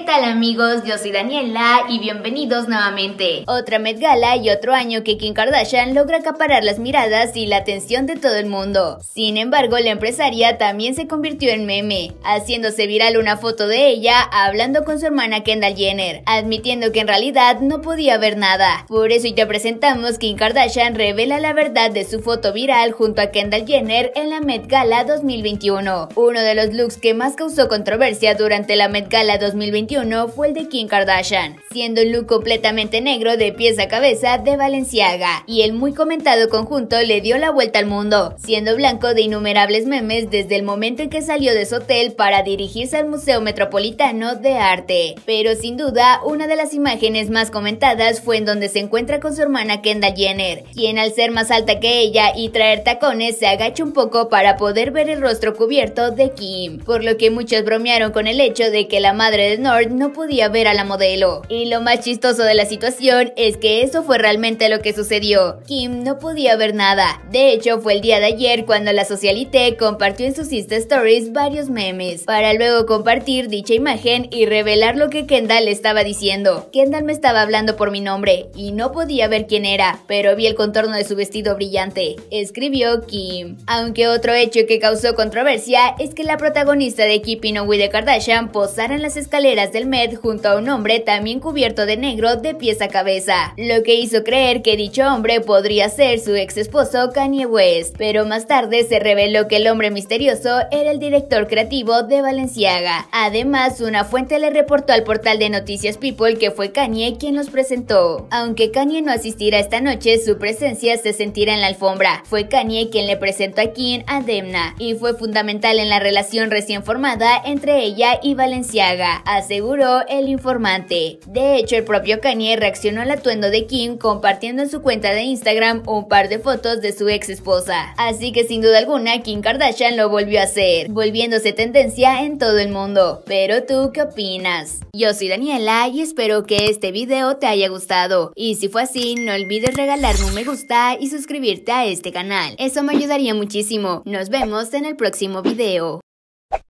¿Qué tal amigos? Yo soy Daniela y bienvenidos nuevamente. Otra Met Gala y otro año que Kim Kardashian logra acaparar las miradas y la atención de todo el mundo. Sin embargo, la empresaria también se convirtió en meme, haciéndose viral una foto de ella hablando con su hermana Kendall Jenner, admitiendo que en realidad no podía ver nada. Por eso ya te presentamos Kim Kardashian revela la verdad de su foto viral junto a Kendall Jenner en la Met Gala 2021, uno de los looks que más causó controversia durante la Met Gala 2021 fue el de Kim Kardashian, siendo un look completamente negro de pies a cabeza de Balenciaga, y el muy comentado conjunto le dio la vuelta al mundo, siendo blanco de innumerables memes desde el momento en que salió de su hotel para dirigirse al Museo Metropolitano de Arte. Pero sin duda, una de las imágenes más comentadas fue en donde se encuentra con su hermana Kendall Jenner, quien al ser más alta que ella y traer tacones se agacha un poco para poder ver el rostro cubierto de Kim, por lo que muchos bromearon con el hecho de que la madre de no podía ver a la modelo. Y lo más chistoso de la situación es que eso fue realmente lo que sucedió. Kim no podía ver nada. De hecho, fue el día de ayer cuando la socialité compartió en sus Insta Stories varios memes, para luego compartir dicha imagen y revelar lo que Kendall estaba diciendo. Kendall me estaba hablando por mi nombre y no podía ver quién era, pero vi el contorno de su vestido brillante, escribió Kim. Aunque otro hecho que causó controversia es que la protagonista de Keeping Up With The Kardashian posara en las escaleras del Met junto a un hombre también cubierto de negro de pies a cabeza, lo que hizo creer que dicho hombre podría ser su ex esposo Kanye West, pero más tarde se reveló que el hombre misterioso era el director creativo de Valenciaga. Además, una fuente le reportó al portal de noticias People que fue Kanye quien los presentó. Aunque Kanye no asistirá esta noche, su presencia se sentirá en la alfombra. Fue Kanye quien le presentó a Kim a Demna y fue fundamental en la relación recién formada entre ella y Valenciaga aseguró el informante. De hecho, el propio Kanye reaccionó al atuendo de Kim compartiendo en su cuenta de Instagram un par de fotos de su ex esposa. Así que sin duda alguna, Kim Kardashian lo volvió a hacer, volviéndose tendencia en todo el mundo. Pero tú, ¿qué opinas? Yo soy Daniela y espero que este video te haya gustado. Y si fue así, no olvides regalarme un me gusta y suscribirte a este canal. Eso me ayudaría muchísimo. Nos vemos en el próximo video.